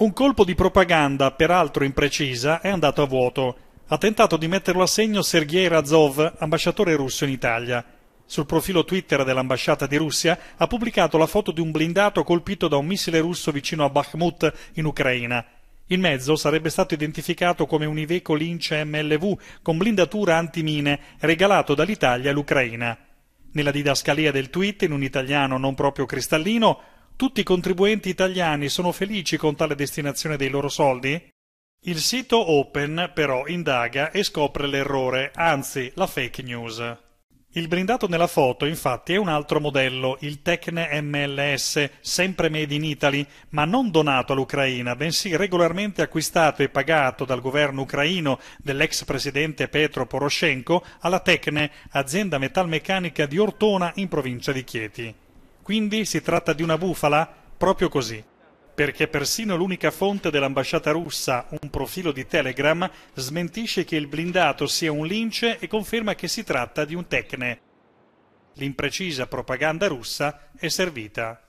Un colpo di propaganda, peraltro imprecisa, è andato a vuoto. Ha tentato di metterlo a segno Sergei Razov, ambasciatore russo in Italia. Sul profilo Twitter dell'ambasciata di Russia ha pubblicato la foto di un blindato colpito da un missile russo vicino a Bakhmut, in Ucraina. Il mezzo sarebbe stato identificato come un Iveco Lince MLV con blindatura antimine, regalato dall'Italia all'Ucraina. Nella didascalia del tweet, in un italiano non proprio cristallino, tutti i contribuenti italiani sono felici con tale destinazione dei loro soldi? Il sito Open però indaga e scopre l'errore, anzi la fake news. Il blindato nella foto infatti è un altro modello, il Tecne MLS, sempre made in Italy, ma non donato all'Ucraina, bensì regolarmente acquistato e pagato dal governo ucraino dell'ex presidente Petro Poroshenko alla Tecne, azienda metalmeccanica di Ortona in provincia di Chieti. Quindi si tratta di una bufala? Proprio così. Perché persino l'unica fonte dell'ambasciata russa, un profilo di Telegram, smentisce che il blindato sia un lince e conferma che si tratta di un tecne. L'imprecisa propaganda russa è servita.